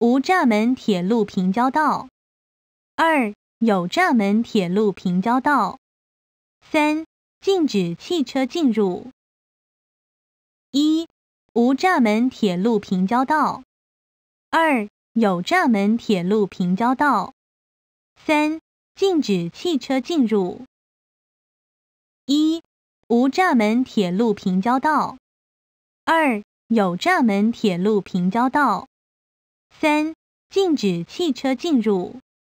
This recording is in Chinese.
无栅门铁路平交道，二有栅门铁路平交道，三禁止汽车进入。一无栅门铁路平交道，二有栅门铁路平交道，三禁止汽车进入。一无栅门铁路平交道，二有栅门铁路平交道。三，禁止汽车进入。